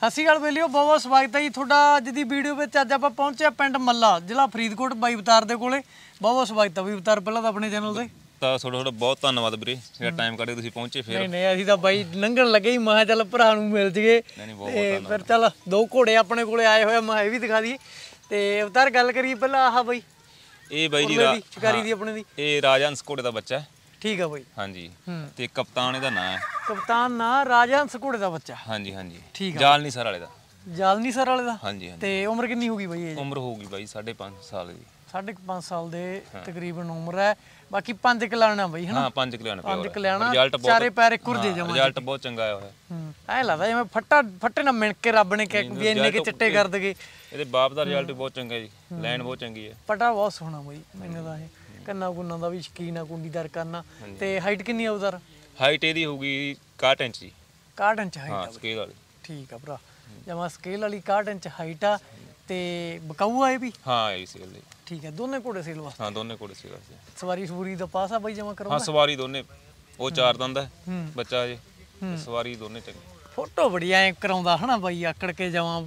ਸਤਿ ਸ਼੍ਰੀ ਅਕਾਲ ਬਹੁਤ ਬਹੁਤ ਸਵਾਗਤ ਹੈ ਜੀ ਤੁਹਾਡਾ ਅੱਜ ਦੀ ਵੀਡੀਓ ਵਿੱਚ ਅੱਜ ਆਪਾਂ ਪਹੁੰਚੇ ਪਿੰਡ ਮੱਲਾ ਜ਼ਿਲ੍ਹਾ ਫਰੀਦਕੋਟ ਬਾਈ ਬਤਾਰ ਦੇ ਕੋਲੇ ਬਹੁਤ ਬਹੁਤ ਸਵਾਗਤ ਹੈ ਬਾਈ ਬਤਾਰ ਪਹਿਲਾਂ ਤਾਂ ਆਪਣੇ ਚੈਨਲ ਤੇ ਤਾਂ ਤੁਹਾਡਾ ਤੁਹਾਡਾ ਬਹੁਤ ਧੰਨਵਾਦ ਵੀਰੇ ਜਿਹੜਾ ਟਾਈਮ ਕੱਢ ਕੇ ਤੁਸੀਂ ਪਹੁੰਚੇ ਫੇਰ ਨਹੀਂ ਨਹੀਂ ਅਸੀਂ ਤਾਂ ਬਾਈ ਲੰਘਣ ਲੱਗੇ ਹੀ ਮਹਾ ਚੱਲ ਭਰਾ ਨੂੰ ਮਿਲ ਜਗੇ ਤੇ ਫਿਰ ਚੱਲ ਦੋ ਘੋੜੇ ਆਪਣੇ ਕੋਲੇ ਆਏ ਹੋਏ ਮੈਂ ਇਹ ਵੀ ਦਿਖਾ ਦਈਏ ਤੇ ਬਤਾਰ ਗੱਲ ਕਰੀਏ ਪਹਿਲਾਂ ਆਹ ਬਾਈ ਇਹ ਬਾਈ ਜੀ ਸ਼ਿਕਾਰੀ ਦੀ ਆਪਣੇ ਦੀ ਇਹ ਰਾਜਾਂਸ ਘੋੜੇ ਦਾ ਬੱਚਾ ਹੈ ਠੀਕ ਆ ਬਾਈ ਹਾਂਜੀ ਤੇ ਕਪਤਾਨ ਇਹਦਾ ਨਾਂ ਹੈ ਕਪਤਾਨ ਨਾ ਰਾਜਾ ਹੰਸ ਘੋੜੇ ਦਾ ਬੱਚਾ ਹਾਂਜੀ ਹਾਂਜੀ ਠੀਕ ਆ ਜਾਲਨੀ ਸਰ ਵਾਲੇ ਦਾ ਜਾਲਨੀ ਸਰ ਵਾਲੇ ਦਾ ਹਾਂਜੀ ਹਾਂਜੀ ਤੇ ਉਮਰ ਕਿੰਨੀ ਹੋਗੀ ਬਾਈ ਇਹ ਉਮਰ ਹੋਗੀ ਬਾਈ 5.5 ਸਾਲ ਦੀ 5.5 ਸਾਲ ਦੇ ਤਕਰੀਬਨ ਉਮਰ ਹੈ ਬਾਕੀ 5 ਕਿਲਾਣਾ ਬਈ ਹਨਾ ਹਾਂ ਕਿਲਾਣਾ 5 ਕਿਲਾਣਾ ਰਿਜ਼ਲਟ ਬਹੁਤ ਚਾਰੇ ਪੈਰੇ ਕੁਰ ਦੇ ਜਾਵਾਂ ਰਿਜ਼ਲਟ ਬਹੁਤ ਚੰਗਾ ਆਇਆ ਹੋਇਆ ਐ ਲੱਗਦਾ ਜਿਵੇਂ ਫੱਟਾ ਫੱਟੇ ਨਾ ਮਿਣ ਕੇ ਰੱਬ ਨੇ ਕਿ ਵੀ ਇੰਨੇ ਕਿ ਚਿੱਟੇ ਕਰ ਦਗੇ ਇਹਦੇ ਬਾਪ ਦਾ ਰਿਜ਼ਲਟ ਬਹੁਤ ਚੰਗਾ ਜੀ ਲਾਈਨ ਬਹੁਤ ਚੰਗੀ ਹੈ ਪਟਾ ਬਹੁਤ ਸੋਹਣਾ ਬਈ ਮੈਨੂੰ ਤਾਂ ਇਹ ਕੰਨਾ ਗੁੰਨਾਂ ਦਾ ਵੀ ਸ਼ਕੀਨ ਆ ਕੁੰਡੀਦਾਰ ਕਰਨਾ ਤੇ ਹਾਈਟ ਕਿੰਨੀ ਆ ਉਧਰ ਹਾਈਟ ਇਹਦੀ ਹੋਊਗੀ 61 ਇੰਚ ਜੀ 61 ਇੰਚ ਹਾਈਟ ਹਾਂ ਸਕੇਲ ਵਾਲੀ ਠੀਕ ਆ ਭਰਾ ਜਮਾ ਸਕੇਲ ਵਾਲੀ 61 ਇੰਚ ਹਾਈਟ ਆ ਤੇ ਬਕਾਊ ਆ ਇਹ ਵੀ ਹਾਂ ਇਹ ਸਕੇਲ ਦੀ ਠੀਕ ਆ ਦੋਨੇ ਕੋੜੇ ਸੇਲ ਵਾਸਤੇ ਹਾਂ ਦੋਨੇ ਕੋੜੇ ਸੇਲ ਵਾਸਤੇ ਸਵਾਰੀ ਸਵੂਰੀ ਦਾ ਪਾਸਾ ਬਾਈ ਜਮਾ ਕਰੋ ਹਾਂ ਸਵਾਰੀ ਦੋਨੇ ਉਹ ਚਾਰ ਦੰਦ ਬੱਚਾ ਜੇ ਸਵਾਰੀ ਦੋਨੇ ਚੰਗੀ ਫੋਟੋ ਬੜੀ ਐ ਕਰਾਉਂਦਾ ਹਨਾ ਬਾਈ ਆਕੜ ਕੇ ਜਾਵਾਂ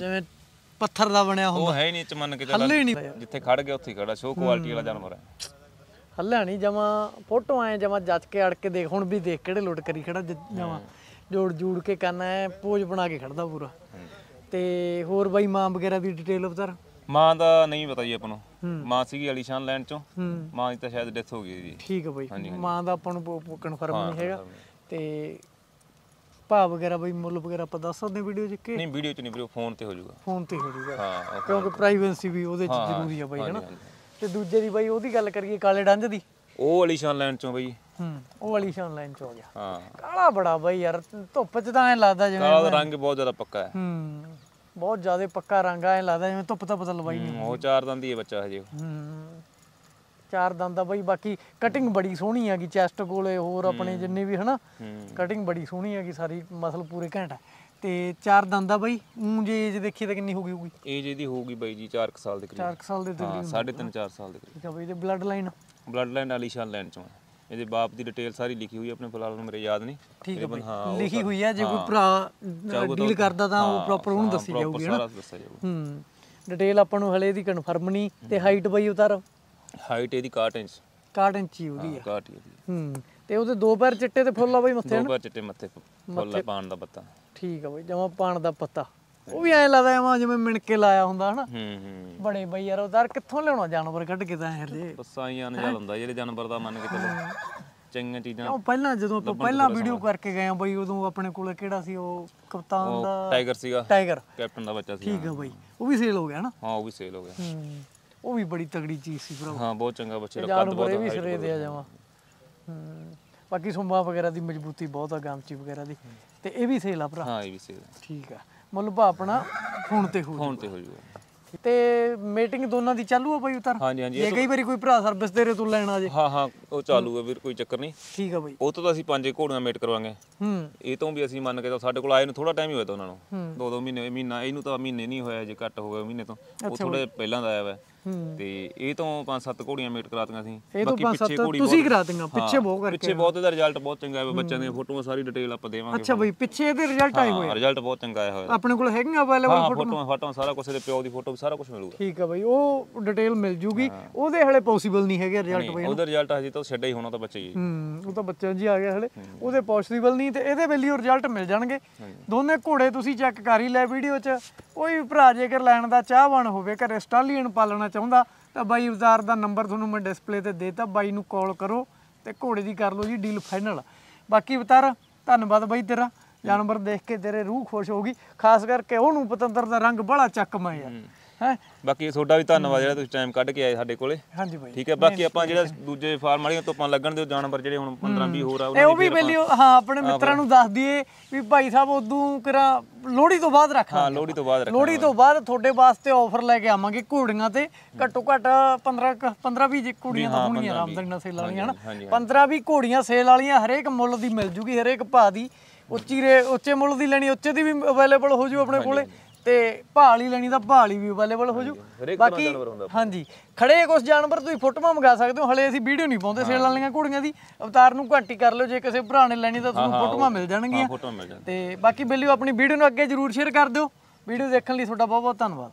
ਜਿਵੇਂ ਪੱਥਰ ਦਾ ਬਣਿਆ ਹੁੰਦਾ ਉਹ ਹੈ ਨਹੀਂ ਚਮਨ ਕੇ ਚੱਲ ਹੱਲੇ ਨਹੀਂ ਜਿੱਥੇ ਖੜ ਗਿਆ ਉੱਥੇ ਖੜਾ ਸ਼ੋ ਕੁਆਲਿਟੀ ਵਾਲਾ ਜਾਨਵਰ ਹੈ ਹੱਲਾ ਨਹੀਂ ਜਮਾ ਫੋਟੋ ਆਏ ਜਮਾ ਜੱਜ ਕੇ ਅੜ ਕੇ ਦੇਖ ਹੁਣ ਵੀ ਦੇਖ ਕਿਹੜੇ ਲੁੱਟ ਕਰੀ ਖੜਾ ਜਮਾ ਜੋੜ ਜੂੜ ਕੇ ਕਰਨਾ ਹੈ ਪੋਜ ਬਣਾ ਕੇ ਖੜਦਾ ਪੂਰਾ ਤੇ ਹੋਰ ਬਾਈ ਮਾਂ ਵਗੈਰਾ ਦੀ ਡਿਟੇਲ ਉਧਰ ਮਾਂ ਦਾ ਨਹੀਂ ਪਤਾ ਜੀ ਆਪਾਂ ਨੂੰ ਮਾਂ ਸੀਗੀ ਅਲੀਸ਼ਾਨ ਲੈਂਡ ਚੋਂ ਮਾਂ ਦੀ ਤਾਂ ਸ਼ਾਇਦ ਡੈਥ ਹੋ ਗਈ ਜੀ ਠੀਕ ਹੈ ਬਾਈ ਮਾਂ ਦਾ ਆਪਾਂ ਨੂੰ ਕਨਫਰਮ ਨਹੀਂ ਹੈਗਾ ਤੇ ਭਾਅ ਵਗੈਰਾ ਬਈ ਮੁੱਲ ਵਗੈਰਾ ਆਪਾਂ ਦੱਸ ਸਕਦੇ ਵੀਡੀਓ 'ਚ ਕਿ ਨਹੀਂ ਵੀਡੀਓ 'ਚ ਨਹੀਂ ਵੀਰੋ ਫੋਨ ਤੇ ਹੋ ਜਾਊਗਾ ਫੋਨ ਤੇ ਹੋ ਜਾਊਗਾ ਹਾਂ ਕਿਉਂਕਿ ਪ੍ਰਾਈਵੇਸੀ ਵੀ ਉਹਦੇ 'ਚ ਜ਼ਰੂਰੀ ਆ ਬਾਈ ਹਨਾ ਤੇ ਦੂਜੇ ਦੀ ਬਾਈ ਉਹਦੀ ਗੱਲ ਕਰੀਏ ਕਾਲੇ ਡੰਜ ਦੀ ਉਹ ਅਲੀਸ਼ਾਨ ਲਾਈਨ 'ਚੋਂ ਬਾਈ ਹੂੰ ਉਹ ਅਲੀਸ਼ਾਨ ਲਾਈਨ 'ਚੋਂ ਆ ਗਿਆ ਹਾਂ ਕਾਲਾ ਬੜਾ ਬਾਈ ਯਾਰ ਧੁੱਪ 'ਚ ਤਾਂ ਐ ਲੱਗਦਾ ਜਿਵੇਂ ਕਾਲਾ ਰੰਗ ਬਹੁਤ ਜ਼ਿਆਦਾ ਪੱਕਾ ਹੈ ਹੂੰ ਬਹੁਤ ਜ਼ਿਆਦਾ ਪੱਕਾ ਰੰਗ ਐ ਲੱਗਦਾ ਜਿਵੇਂ ਧੁੱਪ ਤਾਂ ਬਦਲ ਬਾਈ ਨਹੀਂ ਉਹ ਚਾਰ ਦੰਦੀ ਹੈ ਬੱਚਾ ਹਜੇ ਹੂੰ ਚਾਰ ਦੰਦ ਆ ਬਾਈ ਬਾਕੀ ਕਟਿੰਗ ਬੜੀ ਸੋਹਣੀ ਹੈਗੀ ਚੈਸਟ ਕੋਲੇ ਹੋਰ ਆਪਣੇ ਜਿੰਨੇ ਵੀ ਹਨਾ ਕਟਿੰਗ ਬੜੀ ਸੋਹਣੀ ਹੈਗੀ ਸਾਰੀ ਮਸਲ ਪੂਰੇ ਘੈਂਟ ਹੈ ਤੇ ਚਾਰ ਦੰਦ ਆ ਬਾਈ ਉਂ ਜੇ ਏਜ ਦੇਖੀ ਤਾਂ ਕਿੰਨੀ ਹੋ ਗਈ ਹੋਗੀ ਏਜ ਇਹਦੀ ਹੋਊਗੀ ਬਾਈ ਜੀ 4 ਸਾਲ ਦੇ ਕਰੀਬ 4 ਸਾਲ ਦੇ ਤਕਰੀਬਨ ਸਾਢੇ 3.5 4 ਸਾਲ ਦੇ ਕਰੀਬ ਠੀਕ ਬਾਈ ਦੇ ਬਲੱਡ ਲਾਈਨ ਬਲੱਡ ਲਾਈਨ ਆਲੀਸ਼ਾਨ ਲੈਣ ਚੋਂ ਇਹਦੇ ਬਾਪ ਦੀ ਡਿਟੇਲ ਸਾਰੀ ਲਿਖੀ ਹੋਈ ਆਪਣੇ ਫਿਲਹਾਲ ਮੇਰੇ ਯਾਦ ਨਹੀਂ ਠੀਕ ਹੈ ਹਾਂ ਲਿਖੀ ਹੋਈ ਹੈ ਜੇ ਕੋਈ ਭਰਾ ਡੀਲ ਕਰਦਾ ਤਾਂ ਉਹ ਪ੍ਰੋਪਰ ਉਹਨੂੰ ਦੱਸੀ ਜਾਊਗੀ ਹਾਂ ਹੂੰ ਡਿਟੇਲ ਆਪਾਂ ਨੂੰ ਹਲੇ ਦੀ ਕਨਫਰਮ ਨਹੀਂ ਤੇ ਹਾਈਟ ਬਾਈ ਉਤਾਰ ਹਾਈਟ ਇਹਦੀ 61 ਇੰਚ 61 ਇੰਚ ਹੀ ਉਹਦੀ ਆ 61 ਇੰਚ ਹੂੰ ਤੇ ਉਹਦੇ ਦੋ ਪੈਰ ਚਿੱਟੇ ਤੇ ਫੁੱਲ ਆ ਬਈ ਮੱਥੇ ਦੋ ਪੈਰ ਚਿੱਟੇ ਮੱਥੇ ਫੁੱਲ ਆ ਪਾਣ ਦਾ ਪੱਤਾ ਠੀਕ ਆ ਬਈ ਜਮਾ ਪਾਣ ਦਾ ਪੱਤਾ ਉਹ ਵੀ ਐ ਲੱਗਦਾ ਐਵੇਂ ਜਿਵੇਂ ਮਿਣ ਕੇ ਲਾਇਆ ਹੁੰਦਾ ਹਨਾ ਹੂੰ ਹੂੰ ਬੜੇ ਬਈ ਯਾਰ ਉਧਰ ਕਿੱਥੋਂ ਲਿਆਉਣਾ ਜਾਨਵਰ ਕੱਢ ਕੇ ਤਾਂ ਯਾਰ ਦੇ ਬੱਸਾਂ ਹੀ ਅਨਜਲ ਹੁੰਦਾ ਜਿਹੜੇ ਜਾਨਵਰ ਦਾ ਮੰਨ ਕੇ ਚੱਲੋ ਚੰਗੀਆਂ ਚੀਜ਼ਾਂ ਉਹ ਪਹਿਲਾਂ ਜਦੋਂ ਆਪਾਂ ਪਹਿਲਾਂ ਵੀਡੀਓ ਕਰਕੇ ਗਏ ਆ ਬਈ ਉਦੋਂ ਆਪਣੇ ਕੋਲ ਕਿਹੜਾ ਸੀ ਉਹ ਕਪਤਾਨ ਦਾ ਟਾਈਗਰ ਸੀਗਾ ਟਾਈਗਰ ਕੈਪਟਨ ਦਾ ਬੱਚਾ ਸੀ ਠੀਕ ਆ ਬਈ ਉਹ ਵੀ ਸੇਲ ਹੋ ਗਿਆ ਹਨਾ ਹਾਂ ਉਹ ਵੀ ਸੇਲ ਹੋ ਗਿਆ ਹੂੰ ਉਹ ਵੀ ਬੜੀ ਤਗੜੀ ਚੀਜ਼ ਸੀ ਭਰਾ ਹਾਂ ਬਹੁਤ ਚੰਗਾ ਬੱਚੇ ਦਾ ਕੱਦ ਬਹੁਤ ਵੀ ਸਰੇ ਦੇ ਆ ਬਾਕੀ ਸੁੰਬਾ ਵਗੈਰਾ ਦੀ ਮਜ਼ਬੂਤੀ ਬਹੁਤ ਆ ਗਾਮਚੀ ਵਗੈਰਾ ਦੀ ਤੇ ਇਹ ਵੀ ਸੇਲ ਆ ਭਰਾ ਹਾਂ ਇਹ ਵੀ ਸੇਲ ਠੀਕ ਆ ਮੁੱਲ ਭਾ ਆਪਣਾ ਫੋਨ ਤੇ ਹੋ ਫੋਨ ਤੇ ਹੋ ਜੂਗਾ ਤੇ ਮੀਟਿੰਗ ਦੋਨਾਂ ਦੀ ਚਾਲੂ ਆ ਬਾਈ ਉਤਰ ਹਾਂਜੀ ਹਾਂਜੀ ਇਹ ਕਈ ਵਾਰੀ ਕੋਈ ਭਰਾ ਸਰਵਿਸ ਤੇਰੇ ਤੋਂ ਲੈਣਾ ਜੇ ਹਾਂ ਹਾਂ ਉਹ ਚਾਲੂ ਆ ਵੀਰ ਕੋਈ ਚੱਕਰ ਨਹੀਂ ਠੀਕ ਆ ਬਾਈ ਉਹ ਤੋਂ ਤਾਂ ਅਸੀਂ ਪੰਜੇ ਘੋੜੀਆਂ ਮੇਟ ਕਰਵਾਵਾਂਗੇ ਹੂੰ ਇਹ ਤੋਂ ਵੀ ਅਸੀਂ ਮੰਨ ਕੇ ਤਾਂ ਸਾਡੇ ਕੋਲ ਆਏ ਨੂੰ ਥੋੜਾ ਟਾਈਮ ਹੀ ਹੋਇਆ ਤਾਂ ਉਹਨਾਂ ਨੂੰ ਦੋ ਦੋ ਮਹੀਨੇ ਮਹੀਨਾ ਇਹਨੂੰ ਤਾਂ ਮਹੀਨੇ ਨਹੀਂ ਹੋਇਆ ਜੇ ਘੱਟ ਹੋ ਗਿਆ ਮਹੀਨੇ ਤੋਂ ਉਹ ਥੋੜੇ ਪਹਿਲਾਂ ਦਾ ਆਇਆ ਵਾ ਤੇ ਇਹ ਤੋਂ ਪੰਜ ਸੱਤ ਘੋੜੀਆਂ ਮੀਟ ਕਰਾਤੀਆਂ ਸੀ ਬਾਕੀ ਪਿੱਛੇ ਘੋੜੀ ਤੁਸੀਂ ਕਰਾਤੀਆਂ ਪਿੱਛੇ ਬਹੁਤ ਕਰਕੇ ਪਿੱਛੇ ਬਹੁਤ ਦਾ ਰਿਜ਼ਲਟ ਬਹੁਤ ਚੰਗਾ ਆਇਆ ਬੱਚਿਆਂ ਦੀਆਂ ਫੋਟੋਆਂ ਸਾਰੀ ਡਿਟੇਲ ਆਪਾਂ ਦੇਵਾਂਗੇ ਅੱਛਾ ਬਈ ਪਿੱਛੇ ਇਹਦੇ ਰਿਜ਼ਲਟ ਆਏ ਹੋਏ ਰਿਜ਼ਲਟ ਬਹੁਤ ਚੰਗਾ ਆਇਆ ਹੋਇਆ ਆਪਣੇ ਕੋਲ ਹੈਗੀਆਂ ਅਵੇਲੇਬਲ ਫੋਟੋਆਂ ਫੋਟੋਆਂ ਫੋਟੋਆਂ ਸਾਰਾ ਕੁਝ ਦੇ ਪਿਓ ਦੀ ਫੋਟੋ ਵੀ ਸਾਰਾ ਕੁਝ ਮਿਲੂਗਾ ਠੀਕ ਆ ਬਈ ਉਹ ਡਿਟੇਲ ਮਿਲ ਜੂਗੀ ਉਹਦੇ ਹਲੇ ਪੋਸੀਬਲ ਨਹੀਂ ਹੈਗੇ ਰਿਜ਼ਲਟ ਬਈ ਉਹਦਾ ਰਿਜ਼ਲਟ ਹਜੇ ਤਾਂ ਛੱਡਾ ਹੀ ਹੋਣਾ ਤਾਂ ਬੱਚੇ ਜੀ ਹੂੰ ਉਹ ਤਾਂ ਬੱਚਿਆਂ ਜੀ ਆ ਗਿਆ ਹਲੇ ਉਹਦੇ ਪੋਸੀਬਲ ਨਹੀਂ ਤੇ ਇਹਦੇ ਵੇਲੇ ਰਿਜ਼ਲਟ ਮਿਲ ਜਾਣਗੇ ਦੋਨੇ ਘੋੜੇ ਤੁਸੀਂ ਚੈੱਕ ਕਰ ਹੀ ਲੈ ਵੀਡੀਓ 'ਚ ਕੋਈ ਭਰਾ ਜੇਕਰ ਲੈਣ ਦਾ ਚਾਹਵਾਨ ਹੋਵੇ ਘਰੇ ਸਟਾਲੀਅਨ ਪਾਲਣਾ ਚਾਹੁੰਦਾ ਤਾਂ ਬਾਈ ਬਾਜ਼ਾਰ ਦਾ ਨੰਬਰ ਤੁਹਾਨੂੰ ਮੈਂ ਡਿਸਪਲੇ ਤੇ ਦੇਤਾ ਬਾਈ ਨੂੰ ਕਾਲ ਕਰੋ ਤੇ ਘੋੜੇ ਦੀ ਕਰ ਲਓ ਜੀ ਡੀਲ ਫਾਈਨਲ ਬਾਕੀ ਬਤਰ ਧੰਨਵਾਦ ਬਾਈ ਤੇਰਾ ਜਾਨਵਰ ਦੇਖ ਕੇ ਤੇਰੇ ਰੂਹ ਖੁਸ਼ ਹੋ ਗਈ ਖਾਸ ਕਰਕੇ ਉਹਨੂੰ ਪਤੰਦਰ ਦਾ ਰੰਗ ਬੜਾ ਚੱਕਮਾ ਯਾਰ ਹਾਂ ਬਾਕੀ ਤੁਹਾਡਾ ਵੀ ਧੰਨਵਾਦ ਜਿਹੜਾ ਤੁਸੀਂ ਟਾਈਮ ਕੱਢ ਕੇ ਆਏ ਸਾਡੇ ਕੋਲੇ ਹਾਂਜੀ ਭਾਈ ਠੀਕ ਹੈ ਬਾਕੀ ਆਪਾਂ ਜਿਹੜਾ ਦੂਜੇ ਫਾਰਮ ਵਾਲੀਆਂ ਤੋਪਾਂ ਲੱਗਣ ਦੇ ਜਾਨਵਰ ਜਿਹੜੇ ਹੁਣ 15 20 ਹੋਰ ਆ ਉਹਨਾਂ ਦੀ ਉਹ ਵੀ ਬੇਲੀ ਹਾਂ ਆਪਣੇ ਮਿੱਤਰਾਂ ਨੂੰ ਦੱਸ ਦਈਏ ਵੀ ਭਾਈ ਸਾਹਿਬ ਉਦੋਂ ਕਰਾ ਲੋਹੜੀ ਤੋਂ ਬਾਅਦ ਰੱਖਾਂ ਹਾਂ ਲੋਹੜੀ ਤੋਂ ਬਾਅਦ ਰੱਖਾਂ ਲੋਹੜੀ ਤੋਂ ਬਾਅਦ ਤੁਹਾਡੇ ਵਾਸਤੇ ਆਫਰ ਲੈ ਕੇ ਆਵਾਂਗੇ ਘੋੜੀਆਂ ਤੇ ਘੱਟੋ ਘੱਟ 15 15 20 ਘੋੜੀਆਂ ਤਾਂ ਹੋਣੀਆਂ ਆਰਾਮਦਾਰੀ ਨਾਲ ਸੇਲ ਵਾਲੀਆਂ ਹਨਾ 15 20 ਘੋੜੀਆਂ ਸੇਲ ਵਾਲੀਆਂ ਹਰੇਕ ਮੁੱਲ ਦੀ ਮਿਲ ਜੂਗੀ ਹਰੇਕ ਭਾਅ ਦੀ ਉੱਚੀ ਰੇ ਉੱਚੇ ਮੁੱਲ ਦੀ ਲੈਣੀ ਉੱਚੇ ਦੀ ਵੀ ਅਵੇਲੇਬਲ ਹੋ ਜੂ ਆਪਣੇ ਕੋਲੇ ਤੇ ਭਾਲੀ ਲੈਣੀ ਤਾਂ ਭਾਲੀ ਵੀ ਅਵੇਲੇਬਲ ਹੋ ਜੂ ਬਾਕੀ ਹਾਂਜੀ ਖੜੇ ਕੁਝ ਜਾਨਵਰ ਤੁਸੀਂ ਫੋਟੋਆਂ ਮੰਗਾ ਸਕਦੇ ਹੋ ਹਲੇ ਅਸੀਂ ਵੀਡੀਓ ਨਹੀਂ ਪਾਉਂਦੇ ਸੇਲ ਵਾਲੀਆਂ ਘੋੜੀਆਂ ਦੀ ਅਵਤਾਰ ਨੂੰ ਘੱਟ ਕਰ ਲਿਓ ਜੇ ਕਿਸੇ ਭਰਾ ਨੇ ਲੈਣੀ ਤਾਂ ਤੁਹਾਨੂੰ ਫੋਟੋਆਂ ਮਿਲ ਜਾਣਗੀਆਂ ਤੇ ਬਾਕੀ ਬਿੱਲੀਓ ਆਪਣੀ ਵੀਡੀਓ ਨੂੰ ਅੱਗੇ ਜਰੂਰ ਸ਼ੇਅਰ ਕਰ ਦਿਓ ਵੀਡੀਓ ਦੇਖਣ ਲਈ ਤੁਹਾਡਾ ਬਹੁਤ ਬਹੁਤ ਧੰਨਵਾਦ